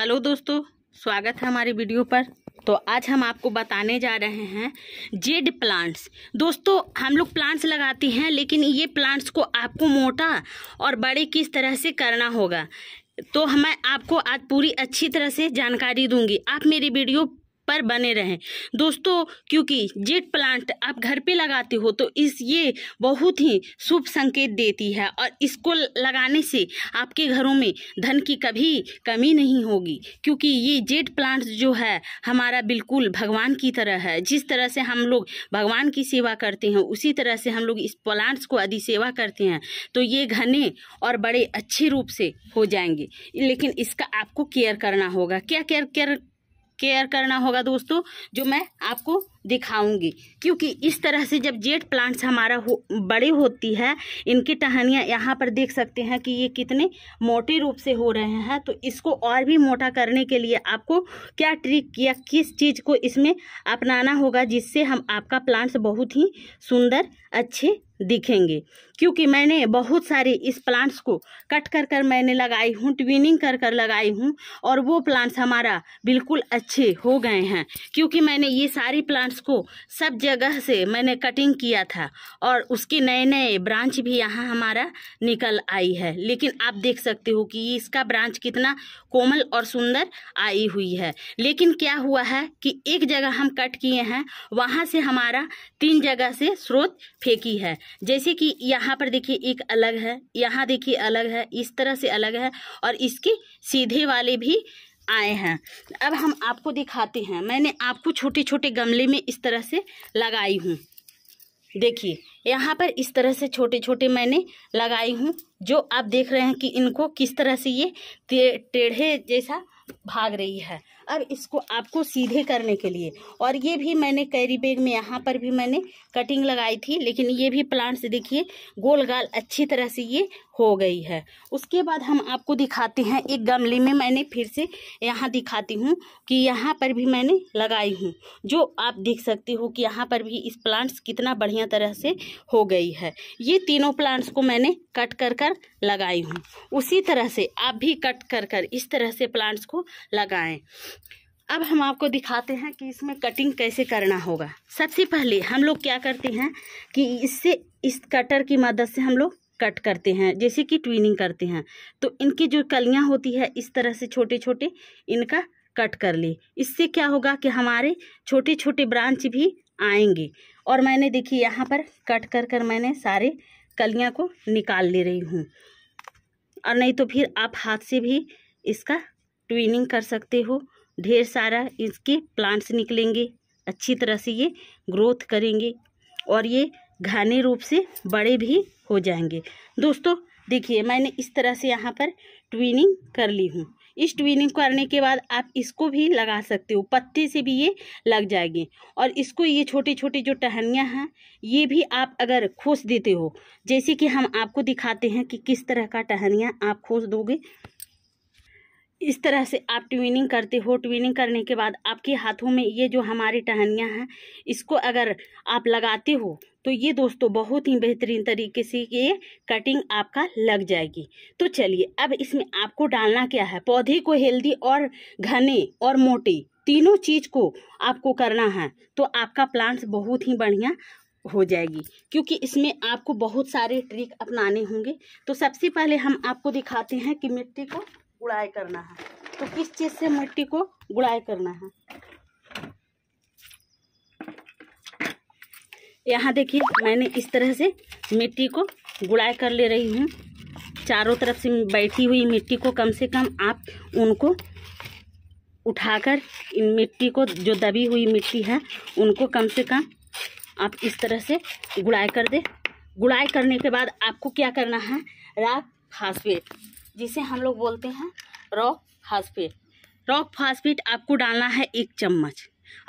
hello दोस्तों स्वागत है हमारी वीडियो पर तो आज हम आपको बताने जा रहे हैं जेड प्लांट्स दोस्तों हम लोग प्लांट्स लगाते हैं लेकिन ये प्लांट्स को आपको मोटा और बड़े किस तरह से करना होगा तो मैं आपको आज पूरी अच्छी तरह से जानकारी दूंगी आप मेरी वीडियो पर बने रहें दोस्तों क्योंकि जेट प्लांट आप घर पे लगाते हो तो इस ये बहुत ही शुभ संकेत देती है और इसको लगाने से आपके घरों में धन की कभी कमी नहीं होगी क्योंकि ये जेट प्लांट जो है हमारा बिल्कुल भगवान की तरह है जिस तरह से हम लोग भगवान की सेवा करते हैं उसी तरह से हम लोग इस प्लांट्स को यदि सेवा करते हैं तो ये घने और बड़े अच्छे रूप से हो जाएंगे लेकिन इसका आपको केयर करना होगा क्या केयर केयर केयर करना होगा दोस्तों जो मैं आपको दिखाऊंगी क्योंकि इस तरह से जब जेट प्लांट्स हमारा हो बड़े होती है इनकी टहनियाँ यहाँ पर देख सकते हैं कि ये कितने मोटे रूप से हो रहे हैं तो इसको और भी मोटा करने के लिए आपको क्या ट्रिक या किस चीज़ को इसमें अपनाना होगा जिससे हम आपका प्लांट्स बहुत ही सुंदर अच्छे दिखेंगे क्योंकि मैंने बहुत सारे इस प्लांट्स को कट कर कर मैंने लगाई हूँ ट्विनिंग कर कर लगाई हूँ और वो प्लांट्स हमारा बिल्कुल अच्छे हो गए हैं क्योंकि मैंने ये सारी प्लांट्स को सब जगह से मैंने कटिंग किया था और उसके नए नए ब्रांच भी यहाँ हमारा निकल आई है लेकिन आप देख सकते हो कि इसका ब्रांच कितना कोमल और सुंदर आई हुई है लेकिन क्या हुआ है कि एक जगह हम कट किए हैं वहाँ से हमारा तीन जगह से स्रोत फेंकी है जैसे कि यहाँ यहाँ पर देखिए एक अलग है यहाँ देखिए अलग है इस तरह से अलग है और इसके सीधे वाले भी आए हैं अब हम आपको दिखाते हैं मैंने आपको छोटे छोटे गमले में इस तरह से लगाई हूँ देखिए यहाँ पर इस तरह से छोटे छोटे मैंने लगाई हूँ जो आप देख रहे हैं कि इनको किस तरह से ये टेढ़े जैसा भाग रही है अब इसको आपको सीधे करने के लिए और ये भी मैंने कैरी बैग में यहाँ पर भी मैंने कटिंग लगाई थी लेकिन ये भी प्लांट्स देखिए गोल गाल अच्छी तरह से ये हो गई है उसके बाद हम आपको दिखाते हैं एक गमले में मैंने फिर से यहाँ दिखाती हूँ कि यहाँ पर भी मैंने लगाई हूँ जो आप देख सकते हो कि यहाँ पर भी इस प्लांट्स कितना बढ़िया तरह से हो गई है ये तीनों प्लांट्स को मैंने कट कर कर लगाई हूँ उसी तरह से आप भी कट कर कर इस तरह से प्लांट्स को लगाएं अब हम आपको दिखाते हैं कि इसमें कटिंग कैसे करना होगा सबसे पहले हम लोग क्या करते हैं कि इससे इस कटर की मदद से हम लोग कट करते हैं जैसे कि ट्विनिंग करते हैं तो इनकी जो कलियां होती है इस तरह से छोटे छोटे इनका कट कर ले इससे क्या होगा कि हमारे छोटे छोटे ब्रांच भी आएंगे और मैंने देखी यहाँ पर कट कर कर मैंने सारे कलियाँ को निकाल ले रही हूँ और नहीं तो फिर आप हाथ से भी इसका ट्विनिंग कर सकते हो ढेर सारा इसके प्लांट्स निकलेंगे अच्छी तरह से ये ग्रोथ करेंगे और ये घाने रूप से बड़े भी हो जाएंगे दोस्तों देखिए मैंने इस तरह से यहाँ पर ट्विनिंग कर ली हूँ इस ट्विनिंग करने के बाद आप इसको भी लगा सकते हो पत्ते से भी ये लग जाएंगे और इसको ये छोटे छोटे जो टहनियाँ हैं ये भी आप अगर खोस देते हो जैसे कि हम आपको दिखाते हैं कि किस तरह का टहनियाँ आप खोस दोगे इस तरह से आप ट्विनिंग करते हो ट्विनिंग करने के बाद आपके हाथों में ये जो हमारी टहनियाँ हैं इसको अगर आप लगाते हो तो ये दोस्तों बहुत ही बेहतरीन तरीके से ये कटिंग आपका लग जाएगी तो चलिए अब इसमें आपको डालना क्या है पौधे को हेल्दी और घने और मोटे तीनों चीज़ को आपको करना है तो आपका प्लांट्स बहुत ही बढ़िया हो जाएगी क्योंकि इसमें आपको बहुत सारे ट्रिक अपनाने होंगे तो सबसे पहले हम आपको दिखाते हैं कि मिट्टी को गुड़ाई करना है तो किस चीज़ से मिट्टी को गुड़ाई करना है यहाँ देखिए मैंने इस तरह से मिट्टी को गुड़ाई कर ले रही हूँ चारों तरफ से बैठी हुई मिट्टी को कम से कम आप उनको उठाकर इन मिट्टी को जो दबी हुई मिट्टी है उनको कम से कम आप इस तरह से गुड़ाई कर दे गुड़ाई करने के बाद आपको क्या करना है राख फास्फेट जिसे हम लोग बोलते हैं रॉक फास्फेट रॉक फास्फेट आपको डालना है एक चम्मच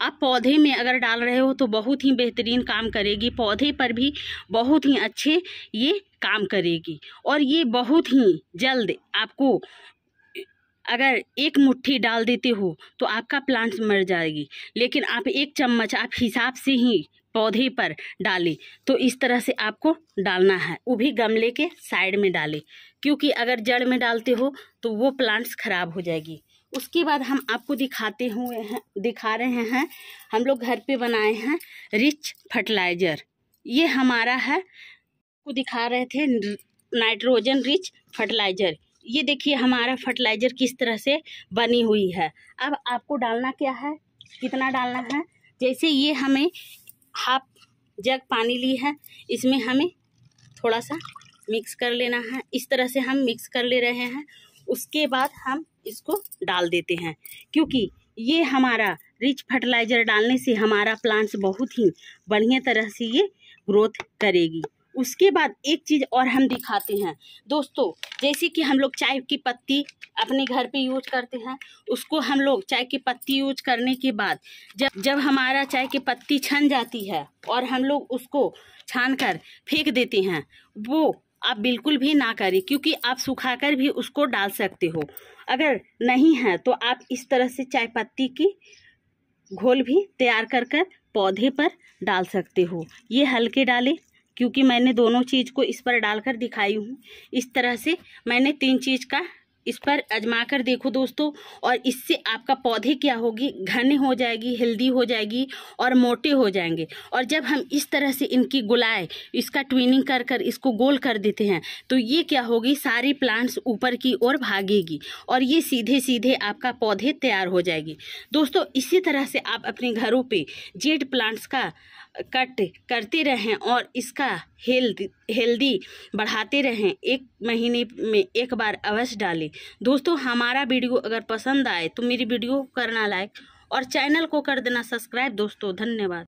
आप पौधे में अगर डाल रहे हो तो बहुत ही बेहतरीन काम करेगी पौधे पर भी बहुत ही अच्छे ये काम करेगी और ये बहुत ही जल्द आपको अगर एक मुट्ठी डाल देते हो तो आपका प्लांट मर जाएगी लेकिन आप एक चम्मच आप हिसाब से ही पौधे पर डाली तो इस तरह से आपको डालना है वो भी गमले के साइड में डालें क्योंकि अगर जड़ में डालते हो तो वो प्लांट्स खराब हो जाएगी उसके बाद हम आपको दिखाते हुए हैं दिखा रहे हैं हम लोग घर पे बनाए हैं रिच फर्टिलाइज़र ये हमारा है को दिखा रहे थे नाइट्रोजन रिच फर्टिलाइज़र ये देखिए हमारा फर्टिलाइज़र किस तरह से बनी हुई है अब आपको डालना क्या है कितना डालना है जैसे ये हमें हाफ जग पानी ली है इसमें हमें थोड़ा सा मिक्स कर लेना है इस तरह से हम मिक्स कर ले रहे हैं उसके बाद हम इसको डाल देते हैं क्योंकि ये हमारा रिच फर्टिलाइज़र डालने से हमारा प्लांट्स बहुत ही बढ़िया तरह से ये ग्रोथ करेगी उसके बाद एक चीज़ और हम दिखाते हैं दोस्तों जैसे कि हम लोग चाय की पत्ती अपने घर पे यूज करते हैं उसको हम लोग चाय की पत्ती यूज करने के बाद जब जब हमारा चाय की पत्ती छन जाती है और हम लोग उसको छान कर फेंक देते हैं वो आप बिल्कुल भी ना करें क्योंकि आप सुखाकर भी उसको डाल सकते हो अगर नहीं है तो आप इस तरह से चाय पत्ती की घोल भी तैयार कर कर पौधे पर डाल सकते हो ये हल्के डालें क्योंकि मैंने दोनों चीज़ को इस पर डालकर दिखाई हूँ इस तरह से मैंने तीन चीज़ का इस पर अजमा कर देखो दोस्तों और इससे आपका पौधे क्या होगी घने हो जाएगी हेल्दी हो जाएगी और मोटे हो जाएंगे और जब हम इस तरह से इनकी गुलाए इसका ट्विनिंग कर कर इसको गोल कर देते हैं तो ये क्या होगी सारी प्लांट्स ऊपर की ओर भागेगी और ये सीधे सीधे आपका पौधे तैयार हो जाएगी दोस्तों इसी तरह से आप अपने घरों पर जेड प्लांट्स का कट करते रहें और इसका हेल्थ हेल्दी बढ़ाते रहें एक महीने में एक बार अवश्य डालें दोस्तों हमारा वीडियो अगर पसंद आए तो मेरी वीडियो करना लाइक और चैनल को कर देना सब्सक्राइब दोस्तों धन्यवाद